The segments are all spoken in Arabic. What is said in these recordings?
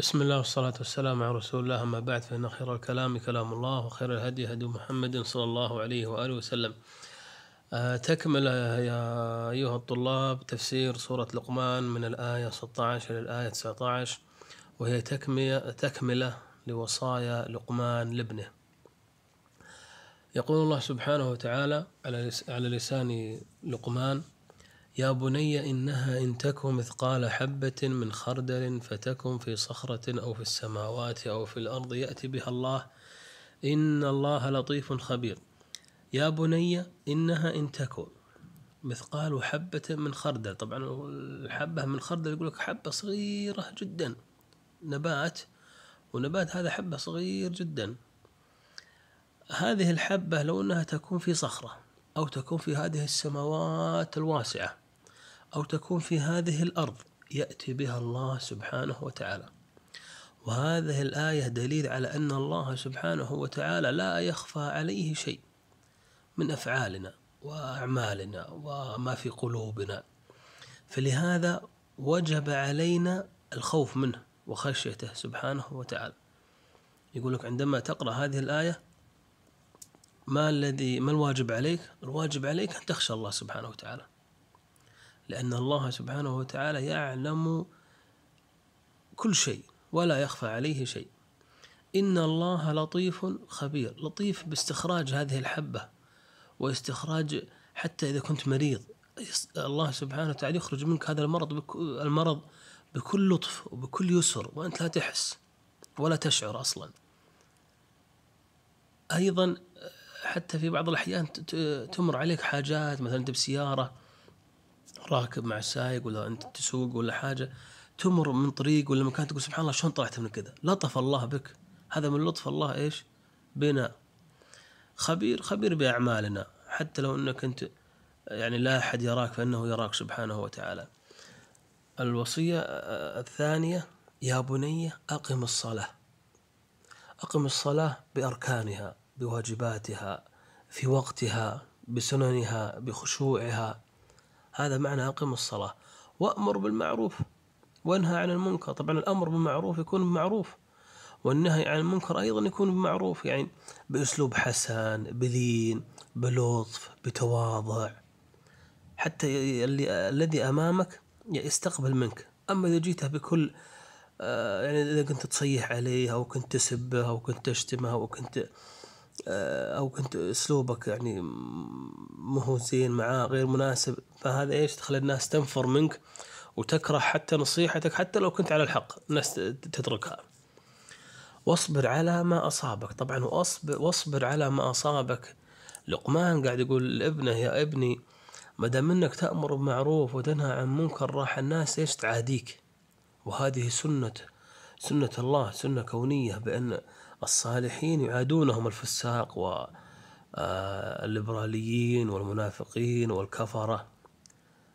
بسم الله والصلاة والسلام على رسول الله أما بعد فإن خير الكلام كلام الله وخير الهدي هدي محمد صلى الله عليه وآله وسلم آه، تكمل يا أيها الطلاب تفسير سورة لقمان من الآية 16 إلى الآية 19 وهي تكملة لوصايا لقمان لابنه يقول الله سبحانه وتعالى على لسان لقمان يا بني إنها إن تك مثقال حبة من خردل فتكن في صخرة أو في السماوات أو في الأرض يأتي بها الله إن الله لطيف خبير يا بني إنها إن تك مثقال حبة من خردل طبعا الحبة من خردل يقول لك حبة صغيرة جدا نبات ونبات هذا حبة صغير جدا هذه الحبة لو أنها تكون في صخرة أو تكون في هذه السماوات الواسعة أو تكون في هذه الأرض يأتي بها الله سبحانه وتعالى وهذه الآية دليل على أن الله سبحانه وتعالى لا يخفى عليه شيء من أفعالنا وأعمالنا وما في قلوبنا فلهذا وجب علينا الخوف منه وخشيته سبحانه وتعالى يقول لك عندما تقرأ هذه الآية ما الذي ما الواجب عليك؟ الواجب عليك أن تخشى الله سبحانه وتعالى لأن الله سبحانه وتعالى يعلم كل شيء ولا يخفى عليه شيء إن الله لطيف خبير لطيف باستخراج هذه الحبة واستخراج حتى إذا كنت مريض الله سبحانه وتعالى يخرج منك هذا المرض المرض بكل لطف وبكل يسر وأنت لا تحس ولا تشعر أصلا أيضا حتى في بعض الأحيان تمر عليك حاجات مثلا أنت بسيارة راكب مع السايق ولا انت تسوق ولا حاجه تمر من طريق ولا مكان تقول سبحان الله شلون طلعت من كذا لطف الله بك هذا من لطف الله ايش بنا خبير خبير باعمالنا حتى لو انك انت يعني لا احد يراك فانه يراك سبحانه وتعالى الوصيه آه، آه، الثانيه يا بني اقم الصلاه اقم الصلاه باركانها بواجباتها في وقتها بسننها بخشوعها هذا معنى أقم الصلاة وأمر بالمعروف وانهى عن المنكر طبعا الأمر بالمعروف يكون بمعروف والنهي عن المنكر أيضا يكون بمعروف يعني بأسلوب حسن بلين بلطف بتواضع حتى اللي الذي أمامك يستقبل منك أما إذا جيته بكل آه، يعني إذا كنت تصيح عليه أو كنت تسبه أو كنت تشتمه أو كنت آه، او كنت اسلوبك يعني مو زين معاه غير مناسب فهذا ايش تخلي الناس تنفر منك وتكره حتى نصيحتك حتى لو كنت على الحق الناس تتركها واصبر على ما اصابك طبعا واصبر واصبر على ما اصابك لقمان قاعد يقول لابنه يا ابني ما دام انك تامر بمعروف وتنهى عن منكر راح الناس ايش تعاديك وهذه سنه سنه الله سنه كونيه بان الصالحين يعادونهم الفساق والليبراليين آه، والمنافقين والكفرة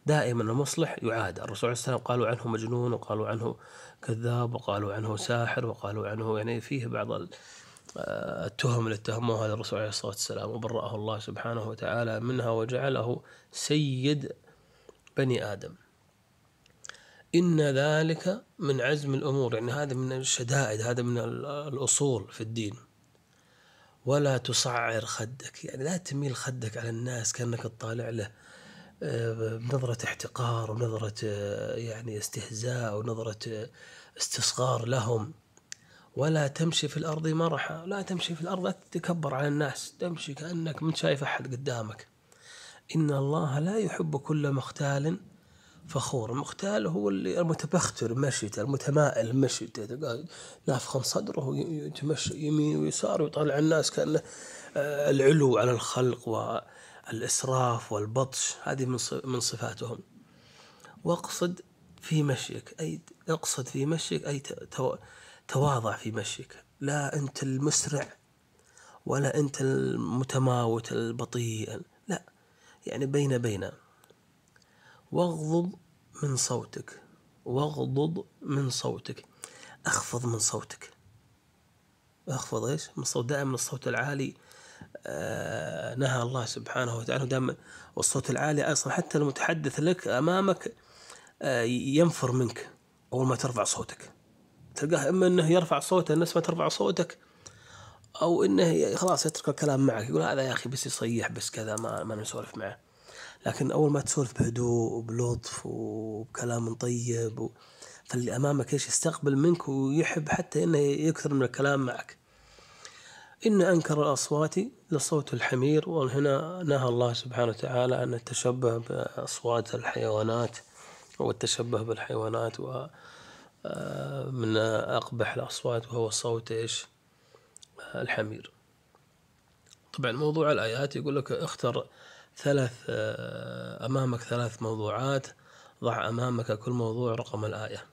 دائما المصلح يعاد الرسول عليه السلام قالوا عنه مجنون وقالوا عنه كذاب وقالوا عنه ساحر وقالوا عنه يعني فيه بعض آه، التهم اللي اتهموها الرسول عليه الصلاة والسلام وبرأه الله سبحانه وتعالى منها وجعله سيد بني آدم إن ذلك من عزم الأمور يعني هذا من الشدائد هذا من الأصول في الدين ولا تصعر خدك يعني لا تميل خدك على الناس كأنك تطالع له آه، بنظرة احتقار ونظرة آه، يعني استهزاء ونظرة آه، استصغار لهم ولا تمشي في الأرض مرحا لا تمشي في الأرض لا تتكبر على الناس تمشي كأنك من شايف أحد قدامك إن الله لا يحب كل مختال فخور مختال هو اللي المتبختر مشيته المتمائل مشيته نافخ صدره يتمشى يمين ويسار ويطالع الناس كأنه آه، العلو على الخلق والإسراف والبطش هذه من صفاتهم واقصد في مشيك أي اقصد في مشيك أي تواضع في مشيك لا أنت المسرع ولا أنت المتماوت البطيء لا يعني بين بين واغضض من صوتك واغضض من صوتك اخفض من صوتك اخفض ايش من الصوت دائما الصوت العالي آه نهى الله سبحانه وتعالى دائما والصوت العالي اصلا حتى المتحدث لك امامك آه ينفر منك اول ما ترفع صوتك تلقاه اما انه يرفع صوته الناس ما ترفع صوتك او انه خلاص يترك الكلام معك يقول هذا يا اخي بس يصيح بس كذا ما ما نسولف معه لكن أول ما تسولف بهدوء وبلطف وبكلام طيب و... فاللي أمامك إيش يستقبل منك ويحب حتى إنه يكثر من الكلام معك إن أنكر الأصوات لصوت الحمير وهنا نهى الله سبحانه وتعالى أن التشبه بأصوات الحيوانات والتشبه بالحيوانات و آه، من أقبح الأصوات وهو صوت إيش الحمير طبعا موضوع الآيات يقول لك اختر ثلاث آه، أمامك ثلاث موضوعات ضع أمامك كل موضوع رقم الآية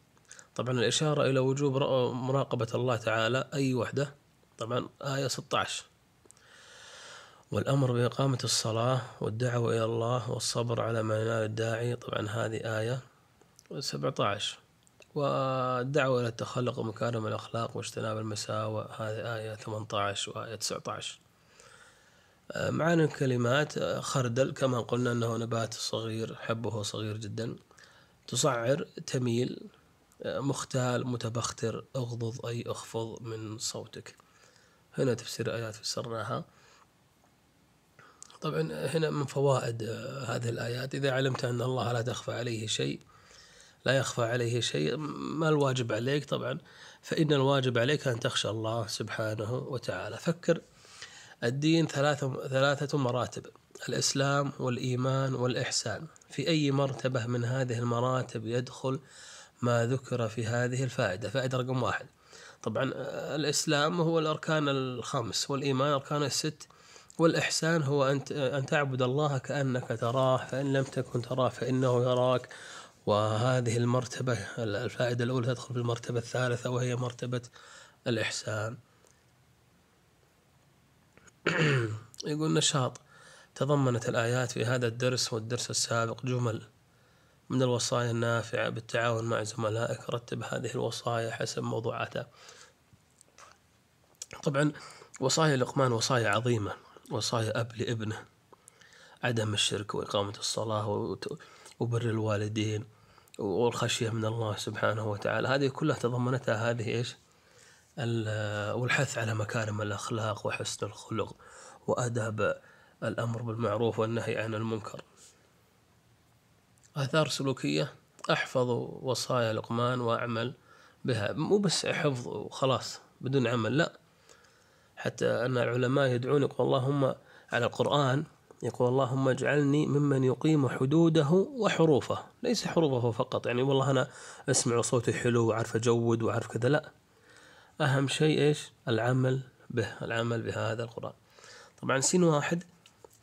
طبعا الإشارة إلى وجوب مراقبة الله تعالى أي وحدة طبعا آية 16 والأمر بإقامة الصلاة والدعوة إلى الله والصبر على ما ينال الداعي طبعا هذه آية 17 والدعوة إلى التخلق ومكارم الأخلاق واجتناب المساوئ هذه آية 18 وآية 19 معاني الكلمات آه، خردل كما قلنا أنه نبات صغير حبه صغير جدا تصعر تميل آه، مختال متبختر اغضض أي اخفض من صوتك هنا تفسير آيات فسرناها طبعا آه، هنا من فوائد هذه الآيات إذا علمت أن الله لا تخفى عليه شيء لا يخفى عليه شيء ما الواجب عليك طبعا فإن الواجب عليك أن تخشى الله سبحانه وتعالى فكر الدين ثلاثة, ثلاثة مراتب الإسلام والإيمان والإحسان في أي مرتبة من هذه المراتب يدخل ما ذكر في هذه الفائدة فائدة رقم واحد طبعا آه، الإسلام هو الأركان الخمس والإيمان أركان الست والإحسان هو آه، أن تعبد الله كأنك تراه فإن لم تكن تراه فإنه يراك وهذه المرتبة الفائدة الأولى تدخل في المرتبة الثالثة وهي مرتبة الإحسان يقول نشاط تضمنت الآيات في هذا الدرس والدرس السابق جمل من الوصايا النافعة بالتعاون مع زملائك رتب هذه الوصايا حسب موضوعاتها طبعا وصايا لقمان وصايا عظيمة وصايا أب لابنه عدم الشرك وإقامة الصلاة وبر الوالدين والخشية من الله سبحانه وتعالى هذه كلها تضمنتها هذه إيش والحث على مكارم الأخلاق وحسن الخلق وآداب الأمر بالمعروف والنهي عن المنكر آثار سلوكية أحفظ وصايا لقمان وأعمل بها مو بس حفظ وخلاص بدون عمل لا حتى أن العلماء يدعون يقول اللهم على القرآن يقول اللهم اجعلني ممن يقيم حدوده وحروفه ليس حروفه فقط يعني والله أنا أسمع صوتي حلو وعارف أجود وعارف كذا لا أهم شيء إيش العمل به العمل بهذا القرآن طبعا سين واحد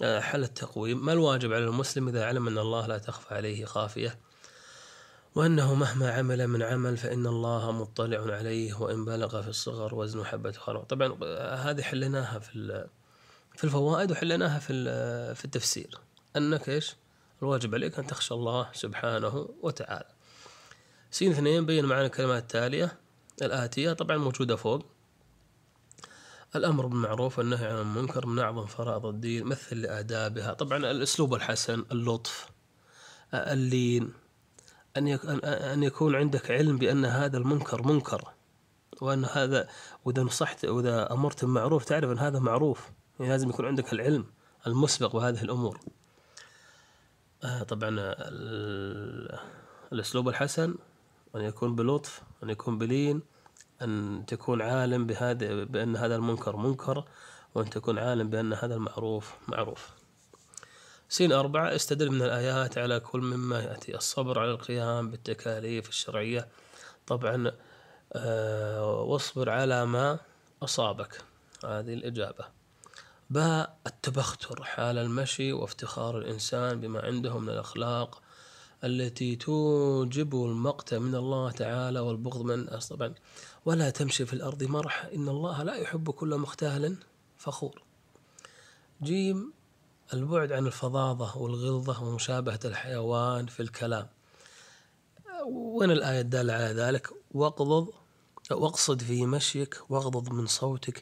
آه، حل التقويم ما الواجب على المسلم إذا علم أن الله لا تخفى عليه خافية وأنه مهما عمل من عمل فإن الله مطلع عليه وإن بلغ في الصغر وزن حبة خرق طبعا آه، هذه حليناها في في الفوائد وحليناها في آه، في التفسير أنك إيش الواجب عليك أن تخشى الله سبحانه وتعالى سين اثنين بين معنا الكلمات التالية الآتية طبعا موجودة فوق الأمر بالمعروف والنهي عن المنكر من أعظم فرائض الدين مثل لآدابها طبعا الأسلوب الحسن اللطف اللين أن يكون عندك علم بأن هذا المنكر منكر وأن هذا وإذا نصحت وإذا أمرت بمعروف تعرف أن هذا معروف يعني لازم يكون عندك العلم المسبق بهذه الأمور آه طبعا الأسلوب الحسن أن يكون بلطف أن يكون بلين أن تكون عالم بهذا بأن هذا المنكر منكر وأن تكون عالم بأن هذا المعروف معروف سين أربعة استدل من الآيات على كل مما يأتي الصبر على القيام بالتكاليف الشرعية طبعا أه واصبر على ما أصابك هذه الإجابة باء التبختر حال المشي وافتخار الإنسان بما عنده من الأخلاق التي توجب المقت من الله تعالى والبغض من طبعا ولا تمشي في الأرض مرح إن الله لا يحب كل مختال فخور جيم البعد عن الفظاظة والغلظة ومشابهة الحيوان في الكلام وين الآية الدالة على ذلك واقضض واقصد في مشيك واغضض من صوتك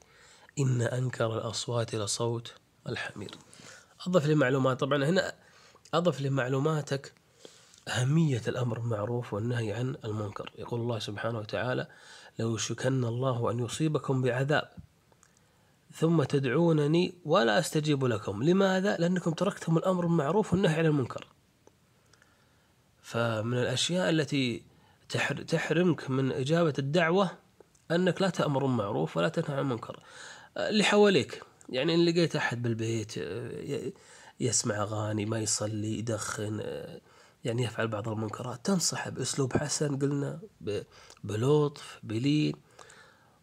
إن أنكر الأصوات لصوت الحمير أضف لي معلومات طبعا هنا أضف لمعلوماتك أهمية الأمر بالمعروف والنهي عن المنكر يقول الله سبحانه وتعالى لو شكن الله أن يصيبكم بعذاب ثم تدعونني ولا أستجيب لكم لماذا؟ لأنكم تركتم الأمر بالمعروف والنهي عن المنكر فمن الأشياء التي تحرمك من إجابة الدعوة أنك لا تأمر بالمعروف ولا تنهى عن المنكر اللي حواليك يعني إن لقيت أحد بالبيت يسمع أغاني ما يصلي يدخن يعني يفعل بعض المنكرات تنصح بأسلوب حسن قلنا بلطف بلين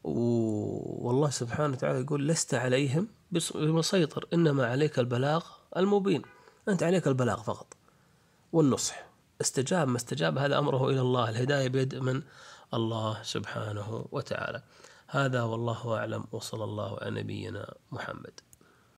والله سبحانه وتعالى يقول لست عليهم بمسيطر إنما عليك البلاغ المبين أنت عليك البلاغ فقط والنصح استجاب ما استجاب هذا أمره إلى الله الهداية بيد من الله سبحانه وتعالى هذا والله أعلم وصلى الله على نبينا محمد